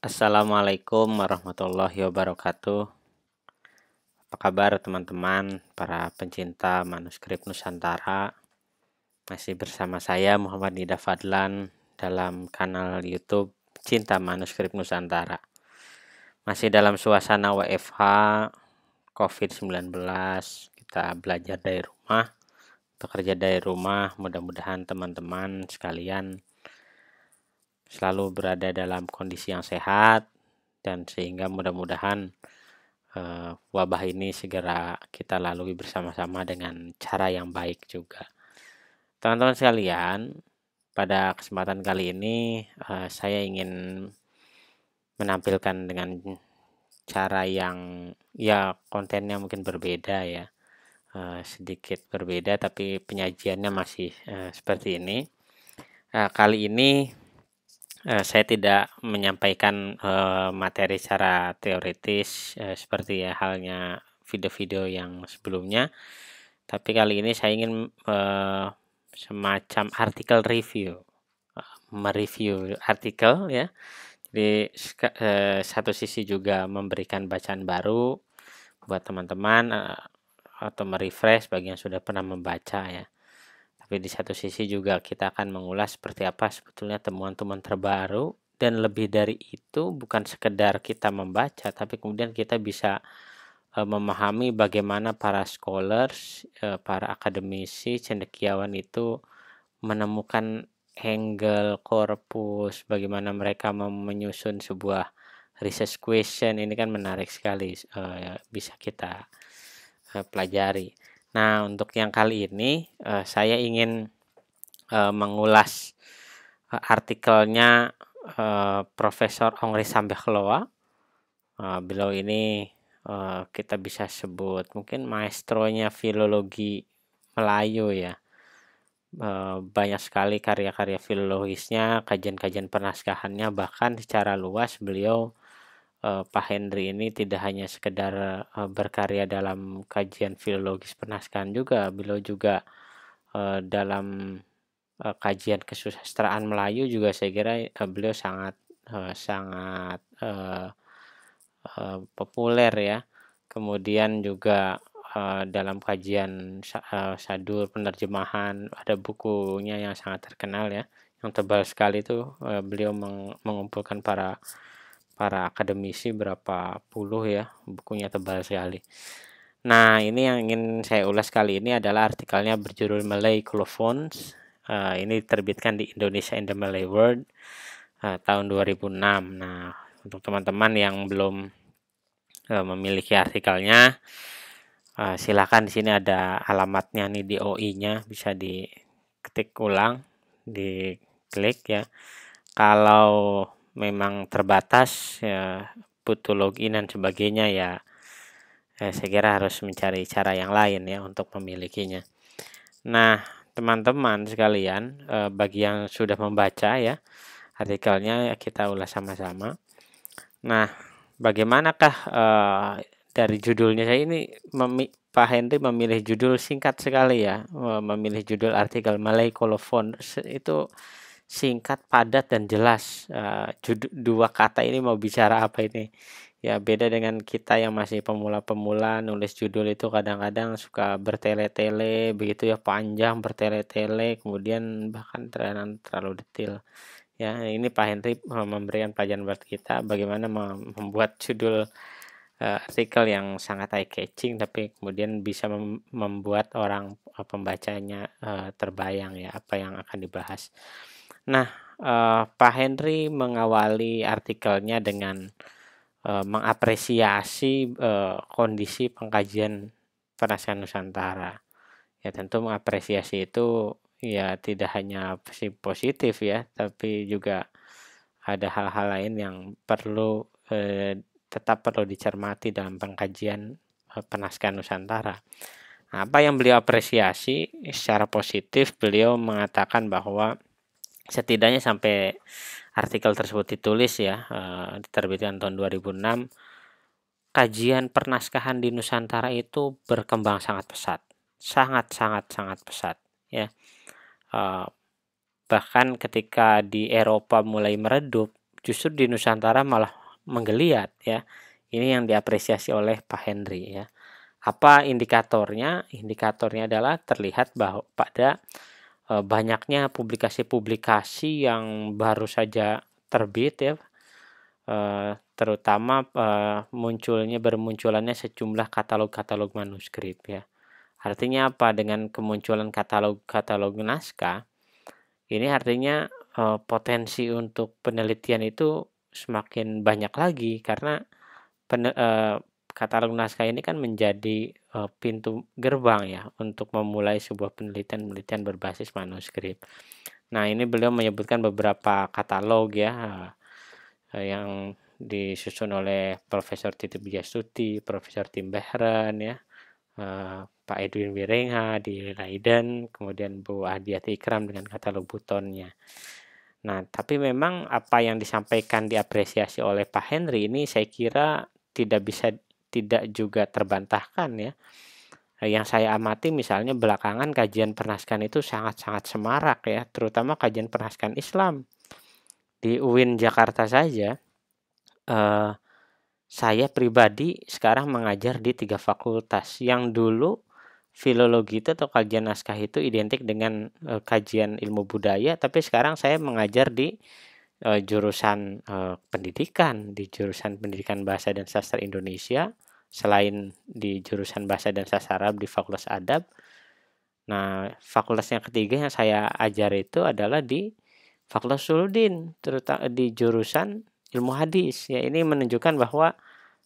Assalamualaikum warahmatullahi wabarakatuh. Apa kabar teman-teman para pencinta manuskrip Nusantara? Masih bersama saya Muhammad Nida Fadlan dalam kanal YouTube Cinta Manuskrip Nusantara. Masih dalam suasana WFH COVID-19, kita belajar dari rumah, bekerja dari rumah. Mudah-mudahan teman-teman sekalian selalu berada dalam kondisi yang sehat dan sehingga mudah-mudahan uh, wabah ini segera kita lalui bersama-sama dengan cara yang baik juga. Teman-teman sekalian, pada kesempatan kali ini uh, saya ingin menampilkan dengan cara yang ya kontennya mungkin berbeda ya. Uh, sedikit berbeda tapi penyajiannya masih uh, seperti ini. Uh, kali ini Eh, saya tidak menyampaikan eh, materi secara teoritis eh, seperti ya halnya video-video yang sebelumnya. Tapi kali ini saya ingin eh, semacam artikel review, eh, mereview artikel ya. Jadi eh, satu sisi juga memberikan bacaan baru buat teman-teman atau merefresh bagi yang sudah pernah membaca ya tapi di satu sisi juga kita akan mengulas seperti apa sebetulnya temuan-temuan terbaru dan lebih dari itu bukan sekedar kita membaca tapi kemudian kita bisa e, memahami bagaimana para scholars, e, para akademisi, cendekiawan itu menemukan angle korpus, bagaimana mereka menyusun sebuah research question ini kan menarik sekali uh, bisa kita uh, pelajari. Nah, untuk yang kali ini uh, saya ingin uh, mengulas uh, artikelnya uh, Profesor Ongri Sambekloa Uh, beliau ini uh, kita bisa sebut mungkin maestronya filologi Melayu ya. Uh, banyak sekali karya-karya filologisnya, kajian-kajian penaskahannya, bahkan secara luas beliau uh, Pak Hendri ini tidak hanya sekedar uh, berkarya dalam kajian filologis penaskan juga, beliau juga uh, dalam uh, kajian kesusastraan Melayu juga saya kira uh, beliau sangat uh, sangat uh, uh, populer ya. Kemudian juga uh, dalam kajian uh, sadur penerjemahan ada bukunya yang sangat terkenal ya, yang tebal sekali itu uh, beliau meng mengumpulkan para para akademisi berapa puluh ya bukunya tebal sekali nah ini yang ingin saya ulas kali ini adalah artikelnya berjudul Malay Colophones uh, eh, ini diterbitkan di Indonesia in the Malay World uh, tahun 2006 nah untuk teman-teman yang belum uh, memiliki artikelnya uh, silahkan di sini ada alamatnya nih di OI-nya bisa diketik ulang diklik ya kalau memang terbatas ya butuh login dan sebagainya ya eh, saya kira harus mencari cara yang lain ya untuk memilikinya nah teman-teman sekalian eh, bagi yang sudah membaca ya artikelnya ya, kita ulas sama-sama nah bagaimanakah eh, dari judulnya saya ini Pak Henry memilih judul singkat sekali ya eh, memilih judul artikel Malay Colophon itu singkat, padat dan jelas. Uh, dua kata ini mau bicara apa ini? Ya beda dengan kita yang masih pemula-pemula nulis judul itu kadang-kadang suka bertele-tele begitu ya panjang bertele-tele kemudian bahkan terlalu terlalu detail. Ya, ini Pak Henry eh, memberikan pelajaran buat kita bagaimana membuat judul uh, artikel yang sangat eye catching tapi kemudian bisa mem membuat orang pembacanya uh, terbayang ya apa yang akan dibahas. Nah, uh, Pak Henry mengawali artikelnya dengan uh, mengapresiasi uh, kondisi pengkajian penasihat Nusantara. Ya tentu mengapresiasi itu ya tidak hanya positif ya, tapi juga ada hal-hal lain yang perlu eh, tetap perlu dicermati dalam pengkajian eh, penaskah Nusantara. Apa yang beliau apresiasi secara positif, beliau mengatakan bahwa setidaknya sampai artikel tersebut ditulis ya uh, diterbitkan tahun 2006 kajian pernaskahan di Nusantara itu berkembang sangat pesat sangat sangat sangat pesat ya uh, bahkan ketika di Eropa mulai meredup justru di Nusantara malah menggeliat ya ini yang diapresiasi oleh Pak Henry ya apa indikatornya indikatornya adalah terlihat bahwa pada Eh, banyaknya publikasi-publikasi yang baru saja terbit ya eh, terutama eh, munculnya bermunculannya sejumlah katalog-katalog manuskrip ya artinya apa dengan kemunculan katalog-katalog naskah ini artinya potensi untuk penelitian itu semakin banyak lagi karena katalog naskah ini kan menjadi uh, pintu gerbang ya untuk memulai sebuah penelitian-penelitian berbasis manuskrip. Nah, ini beliau menyebutkan beberapa katalog ya uh, yang disusun oleh Profesor Titi Bijastuti, Profesor Tim Behren ya, uh, Pak Edwin Wirenga di Leiden, kemudian Bu Ahdiati Ikram dengan katalog butonnya. Nah, tapi memang apa yang disampaikan diapresiasi oleh Pak Henry ini saya kira tidak bisa tidak juga terbantahkan ya. Yang saya amati misalnya belakangan kajian pernaskan itu sangat-sangat semarak ya, terutama kajian pernaskan Islam. Di UIN Jakarta saja eh, saya pribadi sekarang mengajar di tiga fakultas. Yang dulu filologi itu atau kajian naskah itu identik dengan eh, kajian ilmu budaya, tapi sekarang saya mengajar di uh, jurusan uh, pendidikan di jurusan pendidikan bahasa dan sastra Indonesia selain di jurusan bahasa dan sastra Arab di Fakultas Adab. Nah, fakultas yang ketiga yang saya ajar itu adalah di Fakultas Suludin, terutama di jurusan ilmu hadis. Ya, ini menunjukkan bahwa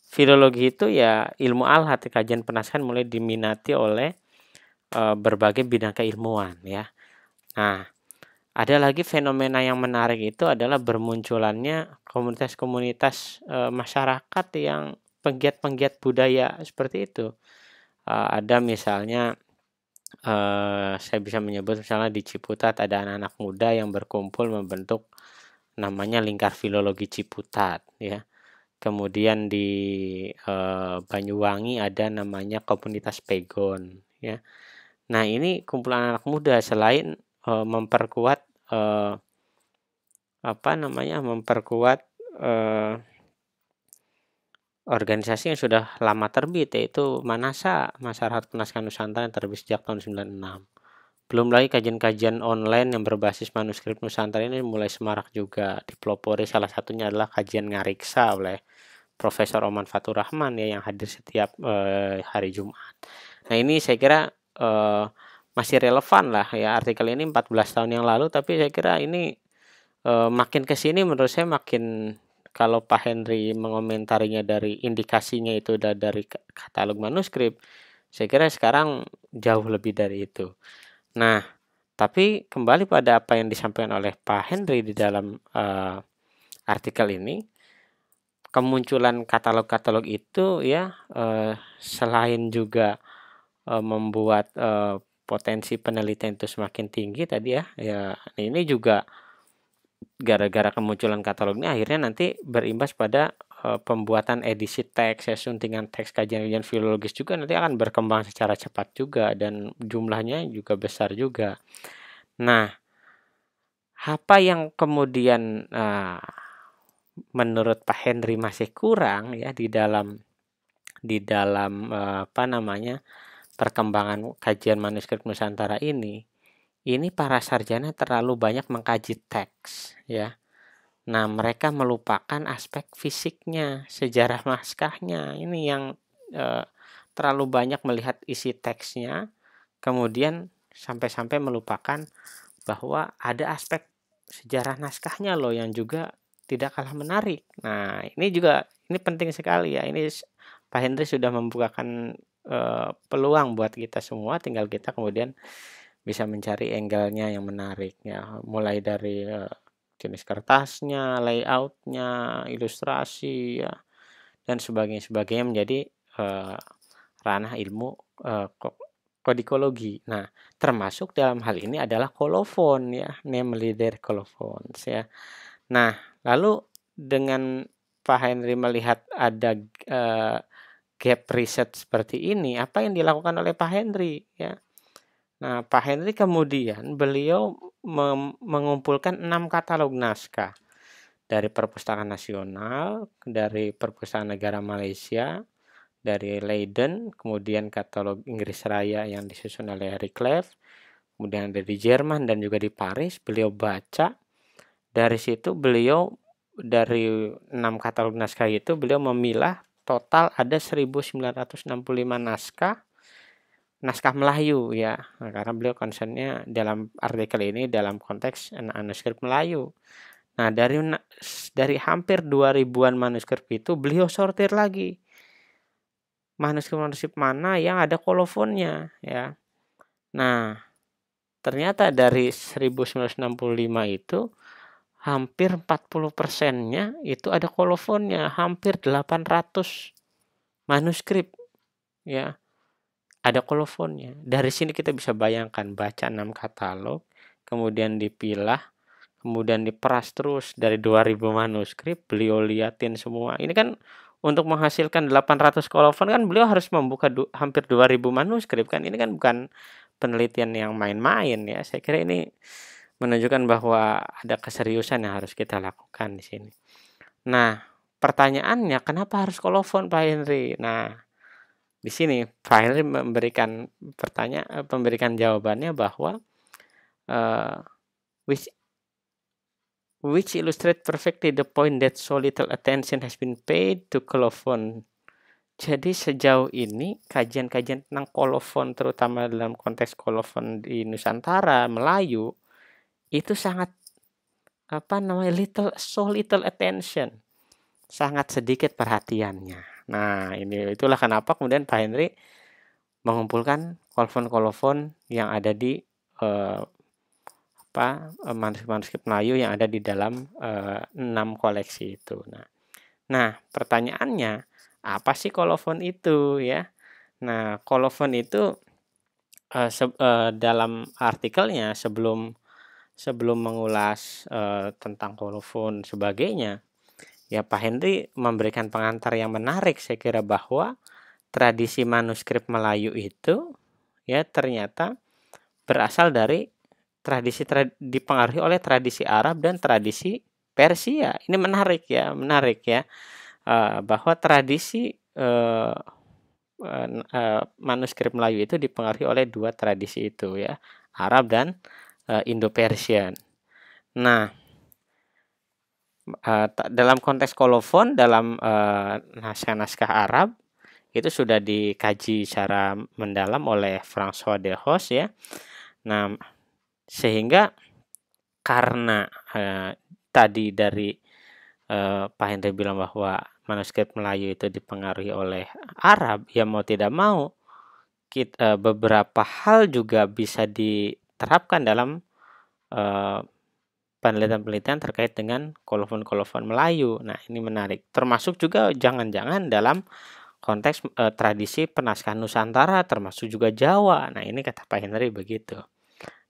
filologi itu ya ilmu al hati kajian penasaran mulai diminati oleh e, berbagai bidang keilmuan ya. Nah, ada lagi fenomena yang menarik itu adalah bermunculannya komunitas-komunitas e, masyarakat yang penggiat-penggiat budaya seperti itu. E, ada misalnya e, saya bisa menyebut misalnya di Ciputat ada anak-anak muda yang berkumpul membentuk namanya lingkar filologi Ciputat ya. Kemudian di e, Banyuwangi ada namanya komunitas Pegon ya. Nah, ini kumpulan anak muda selain uh, memperkuat uh, apa namanya memperkuat uh, organisasi yang sudah lama terbit yaitu Manasa Masyarakat Penaskan Nusantara yang terbit sejak tahun 96. Belum lagi kajian-kajian online yang berbasis manuskrip Nusantara ini mulai semarak juga. Dipelopori salah satunya adalah kajian ngariksa oleh Profesor Oman Fatur Rahman ya yang hadir setiap eh, hari Jumat. Nah ini saya kira eh, masih relevan lah ya artikel ini 14 tahun yang lalu tapi saya kira ini e, makin ke sini menurut saya makin kalau Pak Henry mengomentarinya dari indikasinya itu udah dari katalog manuskrip saya kira sekarang jauh lebih dari itu nah tapi kembali pada apa yang disampaikan oleh Pak Henry di dalam e, artikel ini kemunculan katalog-katalog itu ya e, selain juga membuat potensi penelitian itu semakin tinggi tadi ya ya ini juga gara-gara kemunculan katalog ini akhirnya nanti berimbas pada uh, pembuatan edisi teks ya suntingan teks kajian-kajian filologis juga nanti akan berkembang secara cepat juga dan jumlahnya juga besar juga nah apa yang kemudian uh, menurut Pak Henry masih kurang ya di dalam di dalam uh, apa namanya perkembangan kajian manuskrip Nusantara ini, ini para sarjana terlalu banyak mengkaji teks, ya. Nah, mereka melupakan aspek fisiknya, sejarah naskahnya. Ini yang e, terlalu banyak melihat isi teksnya, kemudian sampai-sampai melupakan bahwa ada aspek sejarah naskahnya loh yang juga tidak kalah menarik. Nah, ini juga ini penting sekali ya. Ini Pak Hendri sudah membukakan Eh, peluang buat kita semua tinggal kita kemudian bisa mencari angle-nya yang menarik ya mulai dari uh, jenis kertasnya, layoutnya, ilustrasi ya dan sebagainya sebagainya menjadi uh, ranah ilmu uh, kodikologi. Nah, termasuk dalam hal ini adalah kolofon ya, name leader colophons ya. Nah, lalu dengan Pak Henry melihat ada uh, gap riset seperti ini apa yang dilakukan oleh Pak Henry ya. Nah, Pak Henry kemudian beliau mengumpulkan enam katalog naskah dari Perpustakaan Nasional, dari Perpustakaan Negara Malaysia, dari Leiden, kemudian katalog Inggris Raya yang disusun oleh Eric Clef, kemudian ada di Jerman dan juga di Paris, beliau baca. Dari situ beliau dari enam katalog naskah itu beliau memilah total ada 1965 naskah naskah Melayu ya nah, karena beliau concernnya dalam artikel ini dalam konteks manuskrip Melayu nah dari dari hampir 2000-an manuskrip itu beliau sortir lagi manuskrip-manuskrip mana yang ada kolofonnya ya nah ternyata dari 1965 itu hampir 40 persennya itu ada kolofonnya, hampir 800 manuskrip ya ada kolofonnya. Dari sini kita bisa bayangkan baca 6 katalog, kemudian dipilah, kemudian diperas terus dari 2000 manuskrip, beliau liatin semua. Ini kan untuk menghasilkan 800 kolofon kan beliau harus membuka du hampir 2000 manuskrip kan. Ini kan bukan penelitian yang main-main ya. Saya kira ini menunjukkan bahwa ada keseriusan yang harus kita lakukan di sini. Nah, pertanyaannya kenapa harus kolofon Pak Henry? Nah, di sini Pak Henry memberikan pertanyaan pemberikan eh, jawabannya bahwa uh, which which illustrate perfectly the point that so little attention has been paid to colophon. Jadi sejauh ini kajian-kajian tentang kolofon terutama dalam konteks kolofon di Nusantara Melayu itu sangat apa namanya little so little attention sangat sedikit perhatiannya nah ini itulah kenapa kemudian Pak Henry mengumpulkan kolofon kolofon yang ada di eh, apa eh, manuskrip-manuskrip Melayu yang ada di dalam eh, enam koleksi itu nah nah pertanyaannya apa sih kolofon itu ya nah kolofon itu eh, se, eh, dalam artikelnya sebelum sebelum mengulas uh, tentang kolofon sebagainya, ya Pak Henry memberikan pengantar yang menarik saya kira bahwa tradisi manuskrip Melayu itu ya ternyata berasal dari tradisi tra dipengaruhi oleh tradisi Arab dan tradisi Persia. Ini menarik ya, menarik ya uh, bahwa tradisi uh, manuskrip Melayu itu dipengaruhi oleh dua tradisi itu ya, Arab dan uh, Indo-Persian. Nah, uh, dalam konteks kolofon dalam eh, naskah-naskah Arab itu sudah dikaji secara mendalam oleh François Hoz ya. Nah, sehingga karena uh, tadi dari uh, Pak Hendri bilang bahwa manuskrip Melayu itu dipengaruhi oleh Arab, ya mau tidak mau kita, beberapa hal juga bisa di terapkan dalam penelitian eh, penelitian-penelitian terkait dengan kolofon-kolofon Melayu. Nah, ini menarik. Termasuk juga jangan-jangan dalam konteks uh, tradisi penaskahan Nusantara, termasuk juga Jawa. Nah, ini kata Pak Henry begitu.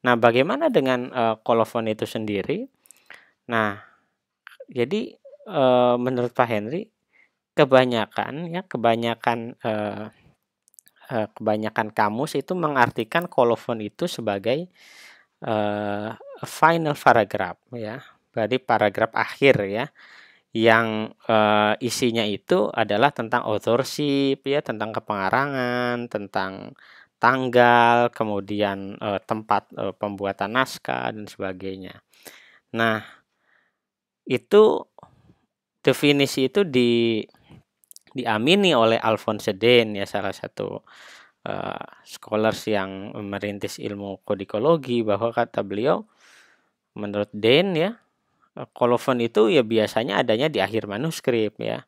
Nah, bagaimana dengan uh, eh, kolofon itu sendiri? Nah, jadi uh, menurut Pak Henry, kebanyakan ya kebanyakan uh, Eh, kebanyakan kamus itu mengartikan kolofon itu sebagai uh, final paragraph ya. Berarti paragraf akhir ya yang uh, isinya itu adalah tentang authorship ya, tentang kepengarangan, tentang tanggal, kemudian uh, tempat uh, pembuatan naskah dan sebagainya. Nah, itu definisi itu di diamini oleh Alphonse Den ya salah satu uh, scholars yang merintis ilmu kodikologi bahwa kata beliau menurut Den ya kolofon itu ya biasanya adanya di akhir manuskrip ya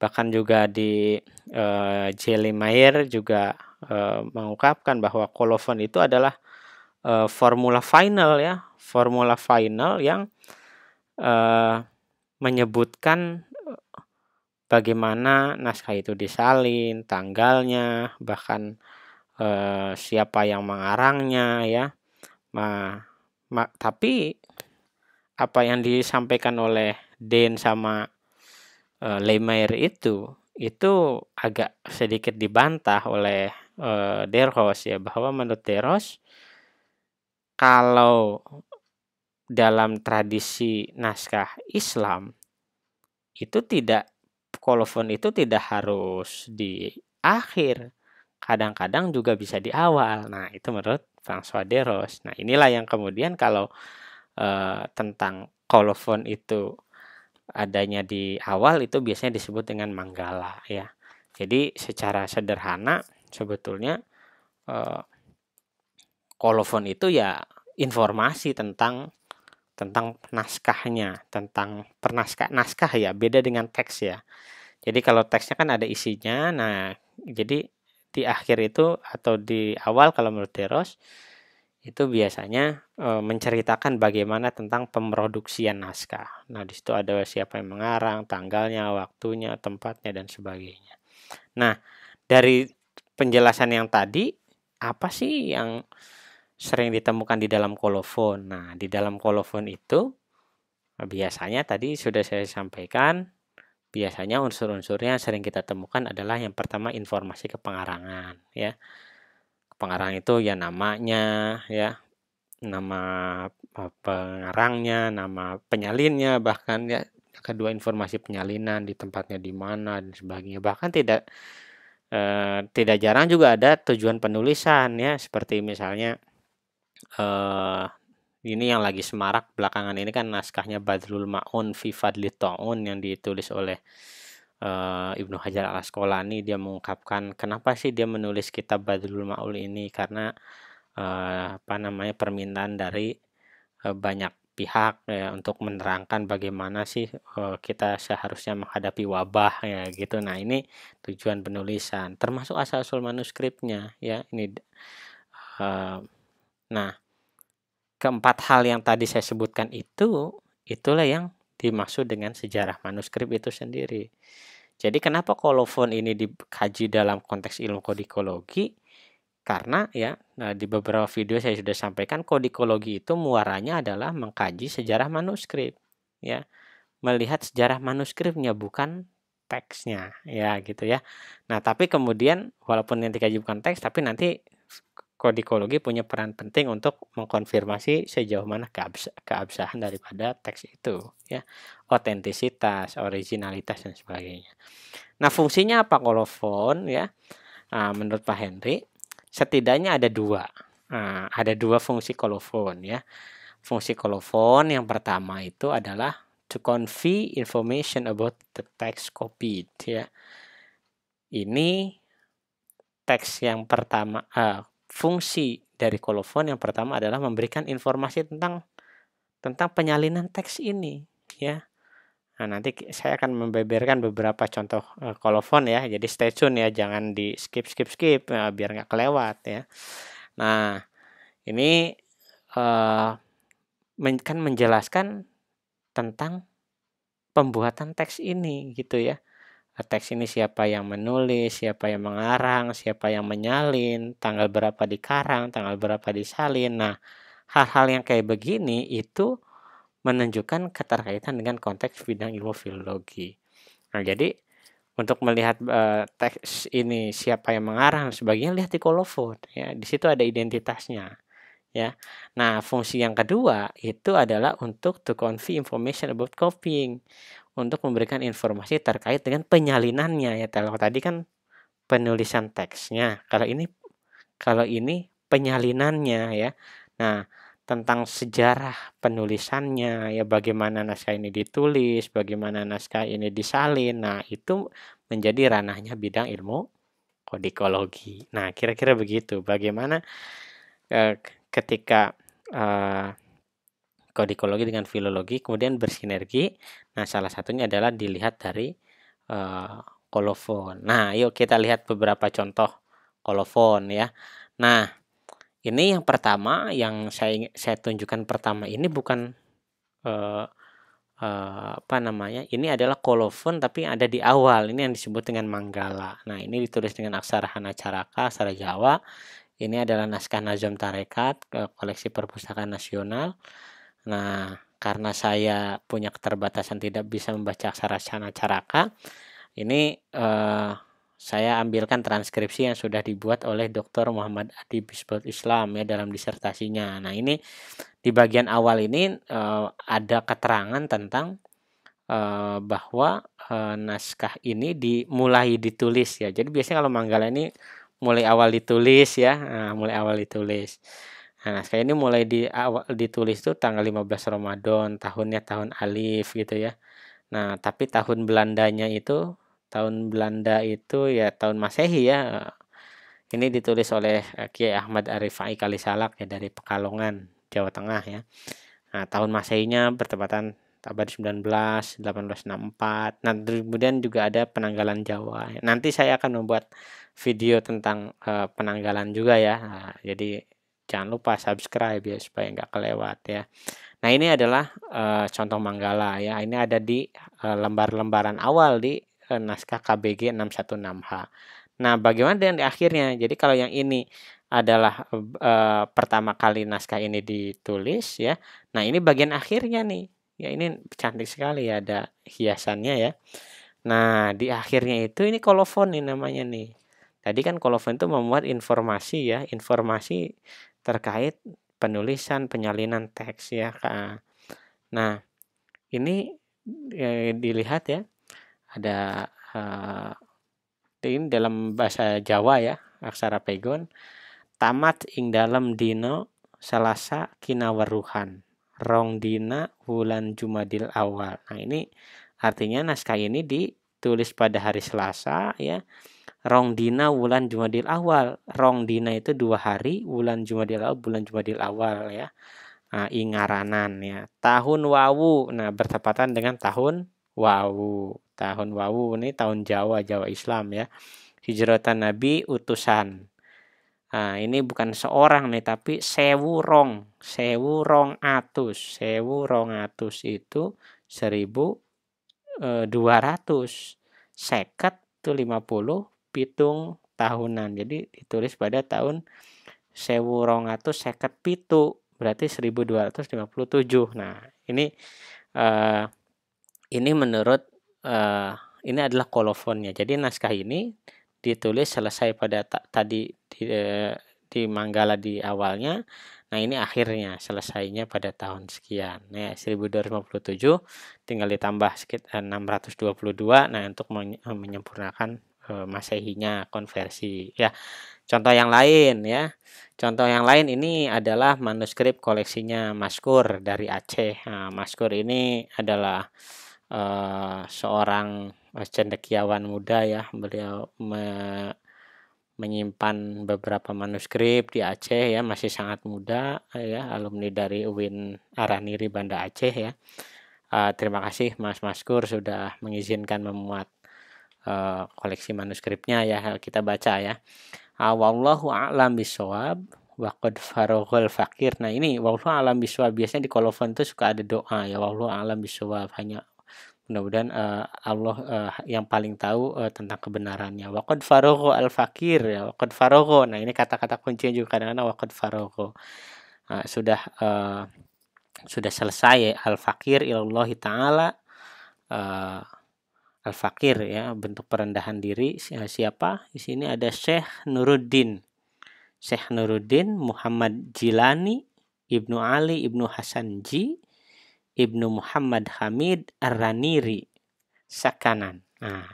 bahkan juga di uh, eh, Jelly Mayer juga uh, mengungkapkan bahwa kolofon itu adalah uh, formula final ya formula final yang uh, menyebutkan bagaimana naskah itu disalin, tanggalnya, bahkan eh, siapa yang mengarangnya ya. Ma, ma, tapi apa yang disampaikan oleh Den sama eh, Lemire itu itu agak sedikit dibantah oleh eh, Derhos ya bahwa menurut Derhos kalau dalam tradisi naskah Islam itu tidak kolophon itu tidak harus di akhir. Kadang-kadang juga bisa di awal. Nah, itu menurut François Ros. Nah, inilah yang kemudian kalau e, tentang kolophon itu adanya di awal itu biasanya disebut dengan manggala ya. Jadi secara sederhana sebetulnya eh, e, kolofon itu ya informasi tentang tentang naskahnya, tentang pernaskah naskah ya, beda dengan teks ya. Jadi kalau teksnya kan ada isinya. Nah, jadi di akhir itu atau di awal kalau menurut Deros itu biasanya e, menceritakan bagaimana tentang pemroduksian naskah. Nah, di situ ada siapa yang mengarang, tanggalnya, waktunya, tempatnya dan sebagainya. Nah, dari penjelasan yang tadi apa sih yang sering ditemukan di dalam kolofon? Nah, di dalam kolofon itu biasanya tadi sudah saya sampaikan Biasanya unsur-unsurnya sering kita temukan adalah yang pertama informasi kepengarangan ya. Pengarang itu ya namanya ya, nama pengarangnya, nama penyalinnya bahkan ya kedua informasi penyalinan di tempatnya di mana dan sebagainya. Bahkan tidak eh, tidak jarang juga ada tujuan penulisan ya seperti misalnya eh ini yang lagi semarak belakangan ini kan naskahnya Badrul Ma'un fi Fadli Ta'un yang ditulis oleh uh, Ibnu Hajar Al Asqalani dia mengungkapkan kenapa sih dia menulis kitab Badrul Ma'ul ini karena uh, apa namanya permintaan dari uh, banyak pihak ya untuk menerangkan bagaimana sih uh, kita seharusnya menghadapi wabah ya gitu. Nah, ini tujuan penulisan termasuk asal-usul manuskripnya ya. Ini uh, nah keempat hal yang tadi saya sebutkan itu itulah yang dimaksud dengan sejarah manuskrip itu sendiri. Jadi kenapa kolofon ini dikaji dalam konteks ilmu kodikologi? Karena ya nah, di beberapa video saya sudah sampaikan kodikologi itu muaranya adalah mengkaji sejarah manuskrip, ya melihat sejarah manuskripnya bukan teksnya, ya gitu ya. Nah tapi kemudian walaupun yang dikaji bukan teks, tapi nanti kodikologi punya peran penting untuk mengkonfirmasi sejauh mana keabs keabsahan daripada teks itu, ya, otentisitas, originalitas dan sebagainya. Nah, fungsinya apa kolofon, ya? Nah, menurut Pak Henry, setidaknya ada dua, nah, ada dua fungsi kolofon, ya. Fungsi kolofon yang pertama itu adalah to convey information about the text copied, ya. Ini teks yang pertama, uh, fungsi dari kolofon yang pertama adalah memberikan informasi tentang tentang penyalinan teks ini ya nah nanti saya akan membeberkan beberapa contoh eh, kolofon ya jadi stay tune ya jangan di skip skip skip ya, biar nggak kelewat ya nah ini uh, kan menjelaskan tentang pembuatan teks ini gitu ya teks ini siapa yang menulis, siapa yang mengarang, siapa yang menyalin, tanggal berapa dikarang, tanggal berapa disalin. Nah, hal-hal yang kayak begini itu menunjukkan keterkaitan dengan konteks bidang ilmu filologi. Nah, jadi untuk melihat uh, teks ini siapa yang mengarang sebagian lihat di kolofon ya di situ ada identitasnya ya nah fungsi yang kedua itu adalah untuk to convey information about copying untuk memberikan informasi terkait dengan penyalinannya ya kalau tadi kan penulisan teksnya kalau ini kalau ini penyalinannya ya nah tentang sejarah penulisannya ya bagaimana naskah ini ditulis bagaimana naskah ini disalin nah itu menjadi ranahnya bidang ilmu kodikologi nah kira-kira begitu bagaimana eh, ketika eh, kodikologi dengan filologi kemudian bersinergi. Nah, salah satunya adalah dilihat dari uh, kolofon. Nah, yuk kita lihat beberapa contoh kolofon ya. Nah, ini yang pertama yang saya saya tunjukkan pertama ini bukan uh, uh, apa namanya? Ini adalah kolofon tapi ada di awal. Ini yang disebut dengan manggala. Nah, ini ditulis dengan aksara Hanacaraka, aksara Jawa. Ini adalah naskah Nazam Tarekat, koleksi perpustakaan nasional. Nah, karena saya punya keterbatasan tidak bisa membaca aksara caraka, ini eh, saya ambilkan transkripsi yang sudah dibuat oleh Dr. Muhammad Adi Bisbut Islam ya dalam disertasinya. Nah, ini di bagian awal ini eh, ada keterangan tentang eh, bahwa eh, naskah ini dimulai ditulis ya. Jadi biasanya kalau Manggala ini mulai awal ditulis ya, nah, mulai awal ditulis. Nah, naskah ini mulai di awal ditulis tuh tanggal 15 Ramadan, tahunnya tahun Alif gitu ya. Nah, tapi tahun Belandanya itu tahun Belanda itu ya tahun Masehi ya. Eh, ini ditulis oleh eh, Kiai Ahmad Arifai Kalisalak ya dari Pekalongan, Jawa Tengah ya. Nah, tahun Masehinya bertepatan abad 19, 1864. Nah, kemudian juga ada penanggalan Jawa. Nanti saya akan membuat video tentang uh, penanggalan juga ya. Nah, jadi jangan lupa subscribe ya supaya nggak kelewat ya. Nah ini adalah uh, contoh manggala ya. Ini ada di uh, lembar-lembaran awal di uh, naskah KBG 616H. Nah bagaimana dengan di akhirnya? Jadi kalau yang ini adalah uh, pertama kali naskah ini ditulis ya. Nah ini bagian akhirnya nih. Ya ini cantik sekali ya ada hiasannya ya. Nah di akhirnya itu ini kolofon nih namanya nih. Tadi kan kolofon itu membuat informasi ya, informasi terkait penulisan penyalinan teks ya kak. Nah, ini ya, dilihat ya ada uh, ini dalam bahasa Jawa ya aksara pegon tamat ing dalam dino Selasa kinaweruhan rong dina wulan Jumadil awal. Nah, ini artinya naskah ini ditulis pada hari Selasa ya rong dina wulan Jumadil awal. Rong dina itu dua hari, wulan Jumadil awal, bulan Jumadil awal ya. Nah, ingaranan ya. Tahun wawu. Nah, bertepatan dengan tahun wawu. Tahun wawu ini tahun Jawa, Jawa Islam ya. Hijratan Nabi utusan. Nah, ini bukan seorang nih tapi sewu rong, sewu rong atus, sewu rong atus itu seribu eh, dua ratus, seket itu lima puluh pitung tahunan jadi ditulis pada tahun sewu rongatus seket pitu berarti 1257 nah ini uh, ini menurut uh, ini adalah kolofonnya jadi naskah ini ditulis selesai pada ta tadi di, uh, di Manggala di awalnya Nah ini akhirnya selesainya pada tahun sekian. Nah, ya, 1257 tinggal ditambah sekitar 622. Nah untuk menyempurnakan Eh, masehinya konversi ya contoh yang lain ya contoh yang lain ini adalah manuskrip koleksinya Maskur dari Aceh nah, Maskur ini adalah uh, seorang eh, cendekiawan muda ya beliau me menyimpan beberapa manuskrip di Aceh ya masih sangat muda ya alumni dari UIN Araniri Banda Aceh ya uh, terima kasih Mas Maskur sudah mengizinkan memuat Eh, koleksi manuskripnya ya kita baca ya. Ah, wallahu a'lam bisawab wa qad faraghal fakir. Nah, ini wallahu a'lam bisawab biasanya di kolofon tuh suka ada doa ya wallahu a'lam bisawab hanya mudah-mudahan uh, Allah uh, yang paling tahu uh, tentang kebenarannya waqad farogol al fakir ya waqad farogol. nah ini kata-kata kuncinya juga kadang-kadang waqad faraghu. Nah, sudah uh, sudah selesai al fakir ilallah taala uh, al-fakir ya bentuk perendahan diri eh, siapa di sini ada Syekh Nuruddin Syekh Nuruddin Muhammad Jilani Ibnu Ali Ibnu Hasan Ji Ibnu Muhammad Hamid Ar-Raniri Sakanan nah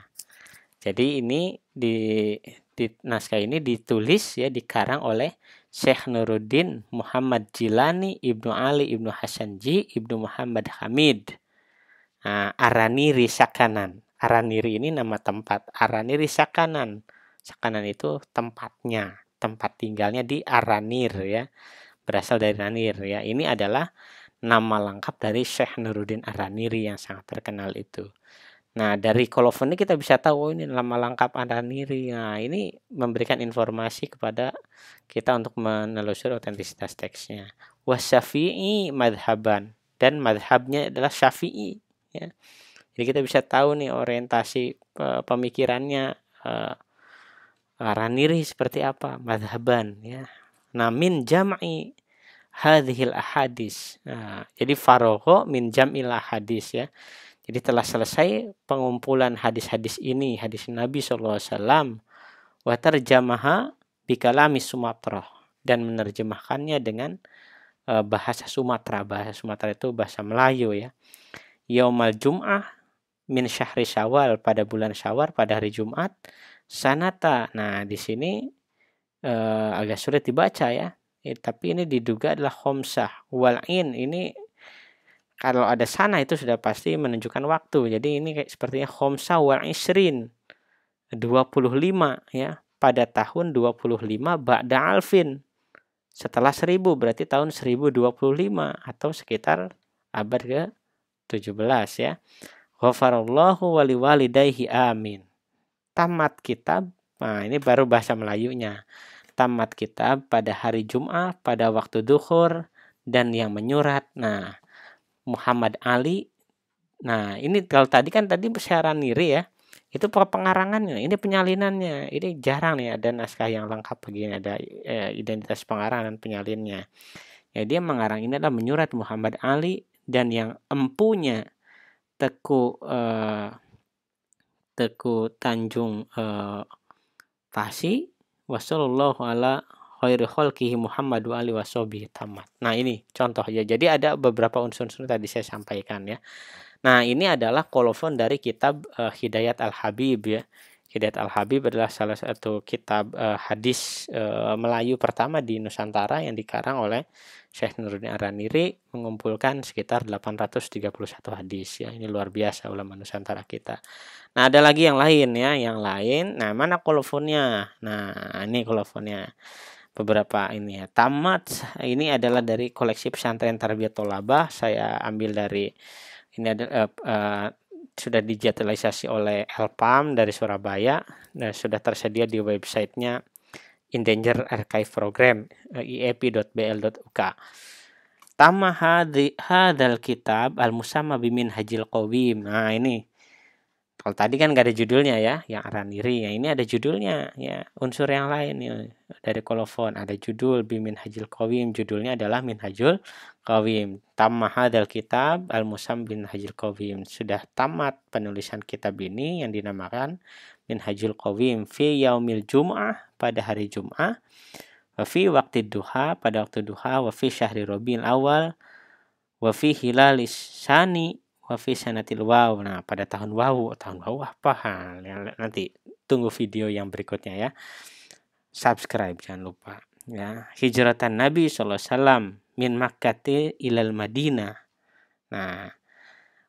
jadi ini di, di naskah ini ditulis ya dikarang oleh Syekh Nuruddin Muhammad Jilani Ibnu Ali Ibnu Hasan Ji Ibnu Muhammad Hamid Nah, Arani Risakanan. Araniri ini nama tempat. Araniri Sakanan. Sakanan itu tempatnya, tempat tinggalnya di Aranir ya. Berasal dari Aranir ya. Ini adalah nama lengkap dari Syekh Nuruddin Araniri yang sangat terkenal itu. Nah, dari kolofon ini kita bisa tahu oh, ini nama lengkap Araniri. Nah, ini memberikan informasi kepada kita untuk menelusuri otentisitas teksnya. Wasafi'i madhaban dan madhabnya adalah Syafi'i ya. Jadi kita bisa tahu nih orientasi pemikirannya uh, eh, Raniri seperti apa madhaban ya. Nah min jam'i hadhil ahadis. Nah, jadi faroho min jam'il hadis ya. Jadi telah selesai pengumpulan hadis-hadis ini, hadis Nabi SAW. Wa jamaha bikalami Sumatera dan menerjemahkannya dengan eh, bahasa Sumatera. Bahasa Sumatera itu bahasa Melayu ya. Yaumal Jum'ah min syahri syawal pada bulan syawal pada hari Jumat sanata. Nah di sini eh, agak sulit dibaca ya. Eh, tapi ini diduga adalah khomsah wal'in ini kalau ada sana itu sudah pasti menunjukkan waktu. Jadi ini kayak sepertinya khomsah wal isrin 25 ya pada tahun 25 ba'da alfin. Setelah 1000 berarti tahun 1025 atau sekitar abad ke 17 ya. Ghafarallahu wali walidayhi amin. Tamat kitab, nah ini baru bahasa Melayunya. Tamat kitab pada hari Jum'ah, pada waktu duhur, dan yang menyurat. Nah, Muhammad Ali. Nah, ini kalau tadi kan tadi bersyaran niri ya. Itu pengarangannya, ini penyalinannya. Ini jarang nih ada naskah yang lengkap begini ada eh, identitas pengarangan dan penyalinnya. Ya dia mengarang ini adalah menyurat Muhammad Ali dan yang empunya Teku uh, Teku Tanjung uh, Fasi wasallallahu ala khairi khalqihi Muhammadu ali wasobi tamat. Nah, ini contoh ya. Jadi ada beberapa unsur-unsur tadi saya sampaikan ya. Nah, ini adalah kolofon dari kitab uh, Hidayat Al-Habib ya. Hidayat Al-Habib adalah salah satu kitab uh, hadis uh, Melayu pertama di Nusantara yang dikarang oleh Syekh Nuruddin Araniri mengumpulkan sekitar 831 hadis ya. Ini luar biasa ulama Nusantara kita. Nah, ada lagi yang lain ya, yang lain. Nah, mana kolofonnya? Nah, ini kolofonnya beberapa ini ya. Tamat ini adalah dari koleksi pesantren Labah. Saya ambil dari ini ada uh, uh, sudah digitalisasi oleh Elpam dari Surabaya dan sudah tersedia di websitenya Endanger Archive Program eh, iep.bl.uk. Tama hadal kitab al-musamma bimin hajil qawim. Nah ini kalau tadi kan gak ada judulnya ya, yang araniri diri. Ya ini ada judulnya, ya unsur yang lain ya. dari kolofon ada judul bimin hajil kawim. Judulnya adalah min hajil kawim. Tamahadal kitab al musam bin hajil kawim. Sudah tamat penulisan kitab ini yang dinamakan min hajil kawim fi yaumil jum'ah pada hari Jum'ah. Wafi waktu duha pada waktu duha, wafi syahri robin awal, wafi hilal sani wafisnya nanti sanatil Nah, pada tahun waw, tahun waw apa? Ha, nanti tunggu video yang berikutnya ya. Subscribe jangan lupa ya. Hijratan Nabi saw alaihi wasallam min Makkah ilal Madinah. Nah,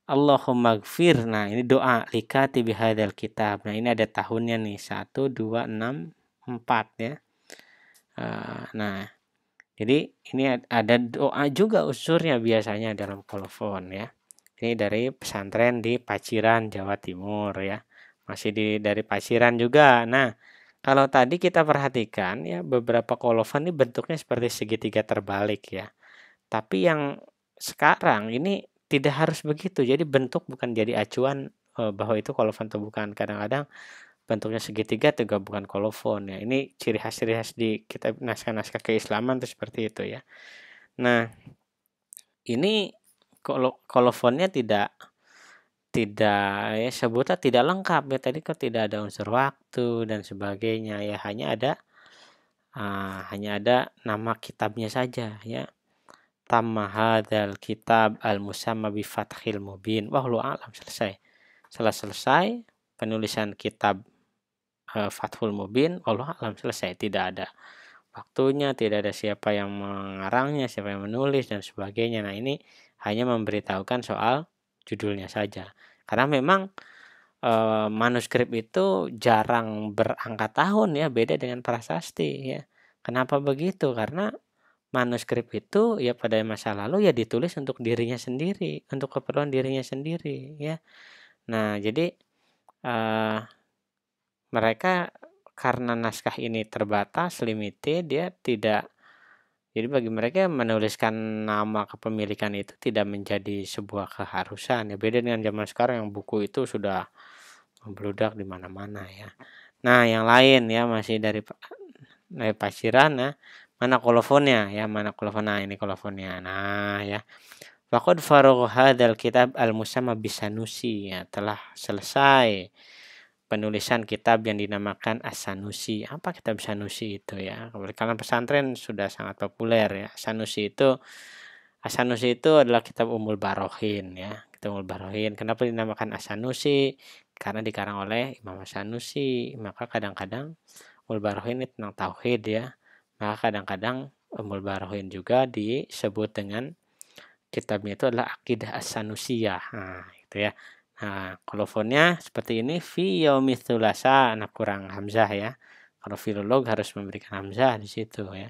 Allahumma gfir. Nah, ini doa likati hadal kitab. Nah, ini ada tahunnya nih. satu dua enam empat ya. Uh, nah, jadi ini ada doa juga usurnya biasanya dalam kolofon ya. Ini dari pesantren di Paciran, Jawa Timur ya. Masih di dari Paciran juga. Nah, kalau tadi kita perhatikan ya beberapa kolofan ini bentuknya seperti segitiga terbalik ya. Tapi yang sekarang ini tidak harus begitu. Jadi bentuk bukan jadi acuan eh, bahwa itu kolovan atau bukan. Kadang-kadang bentuknya segitiga juga bukan kolofon ya. Ini ciri khas-ciri khas di kitab naskah-naskah keislaman tuh seperti itu ya. Nah, ini kalau kalau fonnya tidak tidak ya sebutnya tidak lengkap ya tadi kok kan tidak ada unsur waktu dan sebagainya ya hanya ada uh, hanya ada nama kitabnya saja ya tamahadal kitab al musamma bi fathil mubin wah lu alam selesai setelah selesai penulisan kitab uh, fathul mubin allah alam selesai tidak ada waktunya tidak ada siapa yang mengarangnya siapa yang menulis dan sebagainya nah ini hanya memberitahukan soal judulnya saja. Karena memang e, manuskrip itu jarang berangkat tahun ya, beda dengan prasasti ya. Kenapa begitu? Karena manuskrip itu ya pada masa lalu ya ditulis untuk dirinya sendiri, untuk keperluan dirinya sendiri ya. Nah, jadi e, mereka karena naskah ini terbatas, limited, dia ya, tidak jadi bagi mereka menuliskan nama kepemilikan itu tidak menjadi sebuah keharusan ya beda dengan zaman sekarang yang buku itu sudah membludak di mana-mana ya. Nah yang lain ya masih dari dari pasiran ya mana kolofonnya ya mana kolofon nah, ini kolofonnya nah ya Fakod farugh hadal kitab al-musamma bisanusi ya telah selesai penulisan kitab yang dinamakan asanusi Apa kitab asanusi itu ya? Kalau kalian pesantren sudah sangat populer ya. asanusi itu Asanusi itu adalah kitab Umul Barohin ya. Kitab Umul Barohin. Kenapa dinamakan Asanusi? Karena dikarang oleh Imam Asanusi. Maka kadang-kadang Umul Barohin itu tentang tauhid ya. Maka kadang-kadang Umul Barohin juga disebut dengan kitabnya itu adalah Akidah Asanusiyah. Nah, itu ya. Nah, kalau fontnya seperti ini, fi yaumitsulasa, anak kurang hamzah ya. Kalau filolog harus memberikan hamzah di situ ya.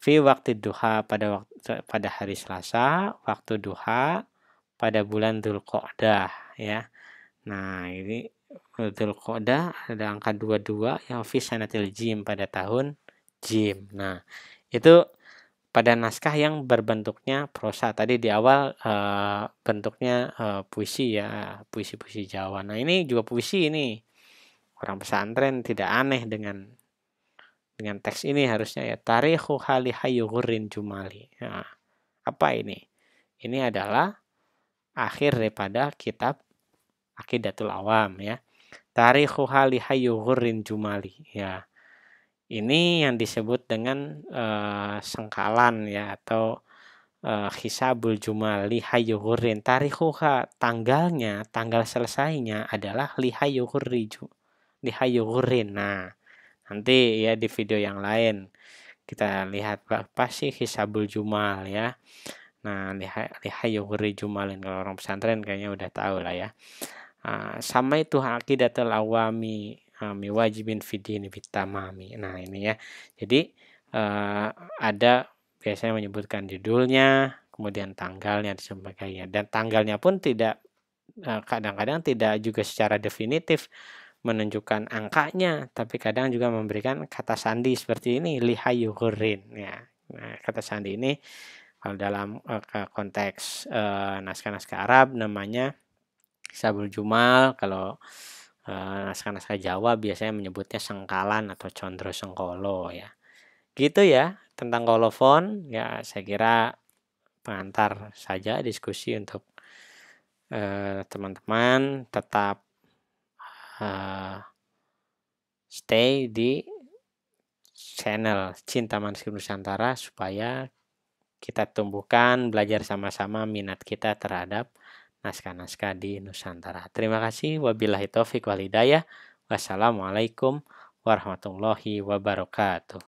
Fi waktu duha pada waktu pada hari Selasa, waktu duha pada bulan Dzulqa'dah ya. Nah, ini eh, Dzulqa'dah ada angka 22 yang fi sanatil jim pada tahun jim. Nah, itu pada naskah yang berbentuknya prosa tadi di awal uh, bentuknya uh, puisi ya puisi-puisi Jawa. Nah ini juga puisi ini orang pesantren tidak aneh dengan dengan teks ini harusnya ya tarikhu Hayyurin jumali. Nah, apa ini? Ini adalah akhir daripada kitab Akidatul Awam ya. Tarikhu Hayyurin jumali ya ini yang disebut dengan uh, sengkalan ya atau eh, Hisabul Jumal Lihayuhurin Tarikhuha tanggalnya tanggal selesainya adalah Lihayuhuriju Lihayuhurin nah nanti ya di video yang lain kita lihat apa sih Hisabul Jumal ya nah Lihayuhuri Jumalin kalau orang pesantren kayaknya udah tahu lah ya ah, sama itu akidatul awami mi wajibin fidini bitamami. Nah, ini ya. Jadi uh, ada biasanya menyebutkan judulnya, kemudian tanggalnya dan sebagainya. Dan tanggalnya pun tidak eh, kadang-kadang uh, tidak juga secara definitif menunjukkan angkanya, tapi kadang juga memberikan kata sandi seperti ini lihayuhurin ya. Nah, kata sandi ini kalau dalam uh, konteks naskah-naskah Arab namanya Sabul Jumal kalau Eh, naskah-naskah Jawa biasanya menyebutnya sengkalan atau condro sengkolo ya. Gitu ya tentang kolofon ya saya kira pengantar saja diskusi untuk eh, teman-teman eh, tetap eh, stay di channel Cinta manusia Nusantara supaya kita tumbuhkan belajar sama-sama minat kita terhadap naskah-naskah di Nusantara. Terima kasih. Wabillahi taufiq walidayah. Wassalamualaikum warahmatullahi wabarakatuh.